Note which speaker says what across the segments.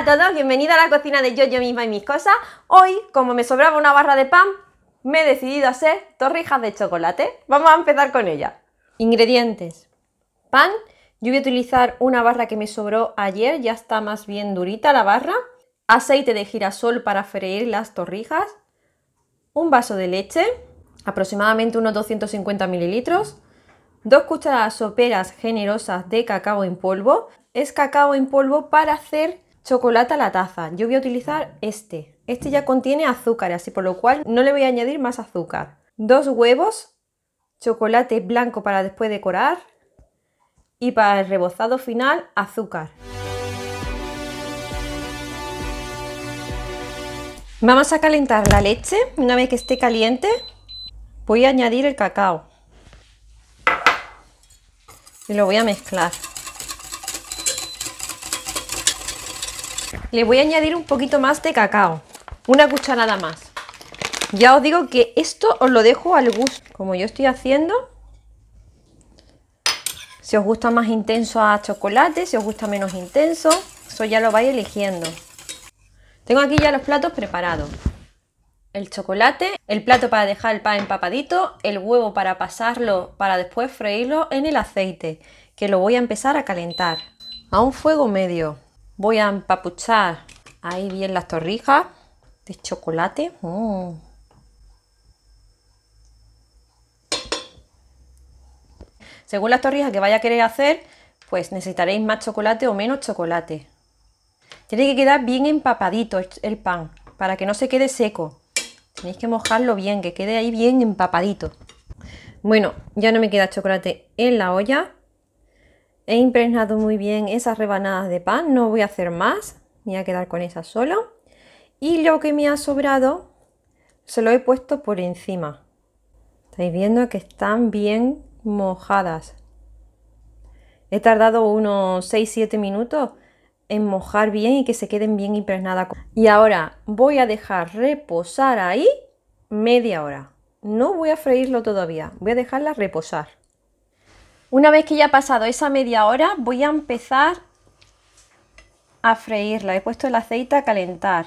Speaker 1: a todos, bienvenidos a la cocina de yo, yo misma y mis cosas. Hoy, como me sobraba una barra de pan, me he decidido hacer torrijas de chocolate. Vamos a empezar con ella. Ingredientes. Pan. Yo voy a utilizar una barra que me sobró ayer, ya está más bien durita la barra. Aceite de girasol para freír las torrijas. Un vaso de leche, aproximadamente unos 250 mililitros. Dos cucharadas soperas generosas de cacao en polvo. Es cacao en polvo para hacer Chocolate a la taza. Yo voy a utilizar este. Este ya contiene azúcar, así por lo cual no le voy a añadir más azúcar. Dos huevos, chocolate blanco para después decorar y para el rebozado final azúcar. Vamos a calentar la leche. Una vez que esté caliente, voy a añadir el cacao. Y lo voy a mezclar. Le voy a añadir un poquito más de cacao, una cucharada más. Ya os digo que esto os lo dejo al gusto, como yo estoy haciendo. Si os gusta más intenso a chocolate, si os gusta menos intenso, eso ya lo vais eligiendo. Tengo aquí ya los platos preparados. El chocolate, el plato para dejar el pan empapadito, el huevo para pasarlo para después freírlo en el aceite, que lo voy a empezar a calentar a un fuego medio. Voy a empapuchar ahí bien las torrijas de chocolate. Mm. Según las torrijas que vaya a querer hacer, pues necesitaréis más chocolate o menos chocolate. Tiene que quedar bien empapadito el pan, para que no se quede seco. Tenéis que mojarlo bien, que quede ahí bien empapadito. Bueno, ya no me queda chocolate en la olla. He impregnado muy bien esas rebanadas de pan, no voy a hacer más, me voy a quedar con esas solo. Y lo que me ha sobrado se lo he puesto por encima. Estáis viendo que están bien mojadas. He tardado unos 6-7 minutos en mojar bien y que se queden bien impregnadas. Y ahora voy a dejar reposar ahí media hora. No voy a freírlo todavía, voy a dejarla reposar. Una vez que ya ha pasado esa media hora, voy a empezar a freírla. He puesto el aceite a calentar.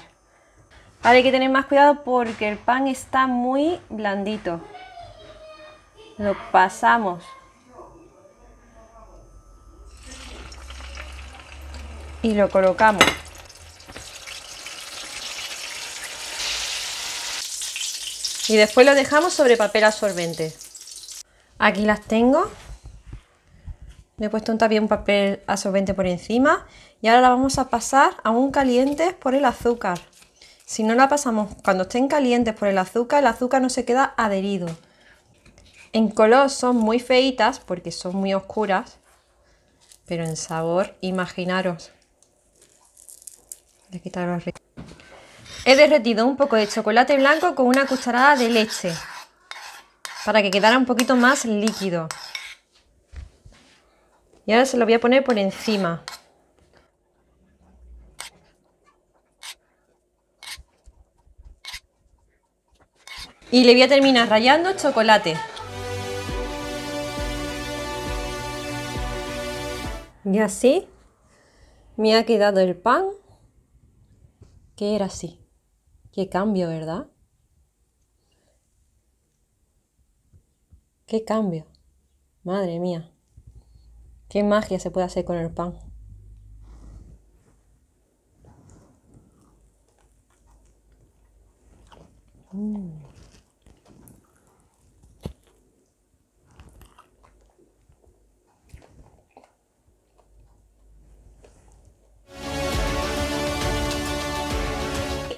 Speaker 1: Ahora hay que tener más cuidado porque el pan está muy blandito. Lo pasamos. Y lo colocamos. Y después lo dejamos sobre papel absorbente. Aquí las tengo. Le he puesto un tapio papel absorbente por encima y ahora la vamos a pasar aún calientes por el azúcar. Si no la pasamos cuando estén calientes por el azúcar, el azúcar no se queda adherido. En color son muy feitas porque son muy oscuras, pero en sabor, imaginaros. He derretido un poco de chocolate blanco con una cucharada de leche para que quedara un poquito más líquido. Y ahora se lo voy a poner por encima. Y le voy a terminar rayando chocolate. Y así me ha quedado el pan que era así. Qué cambio, ¿verdad? Qué cambio. Madre mía. ¿Qué magia se puede hacer con el pan? Mm.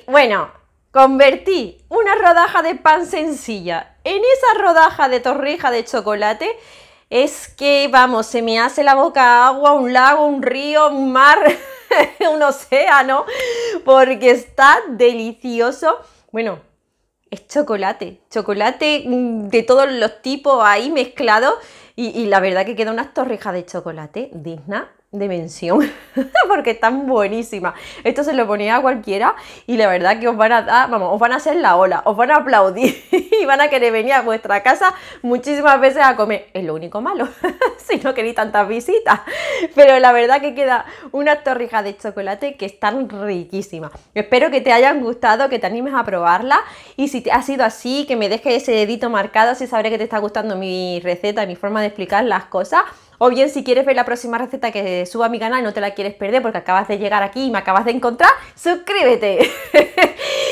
Speaker 1: Bueno, convertí una rodaja de pan sencilla en esa rodaja de torreja de chocolate es que, vamos, se me hace la boca agua, un lago, un río, un mar, un océano, porque está delicioso. Bueno, es chocolate, chocolate mm, de todos los tipos ahí mezclado y, la verdad que queda unas torreja de chocolate digna de mención porque están buenísimas. Esto se lo ponía a cualquiera y la verdad que os van a dar, ah, vamos, os van a hacer la ola, os van a aplaudir y van a querer venir a vuestra casa muchísimas veces a comer. Es lo único malo, si no queréis tantas visitas. Pero la verdad que queda una torrija de chocolate que están riquísimas. Espero que te hayan gustado, que te animes a probarla y si te ha sido así, que me dejes ese dedito marcado, así sabré que te está gustando mi receta, mi forma de explicar las cosas. O bien si quieres ver la próxima receta que suba a mi canal no te la quieres perder porque acabas de llegar aquí y me acabas de encontrar, suscríbete.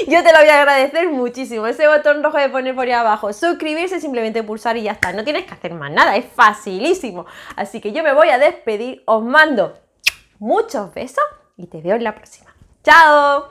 Speaker 1: Yo te lo voy a agradecer muchísimo. Ese botón rojo de poner por ahí abajo, suscribirse, simplemente pulsar y ya está. No tienes que hacer más nada, es facilísimo. Así que yo me voy a despedir, os mando muchos besos y te veo en la próxima. ¡Chao!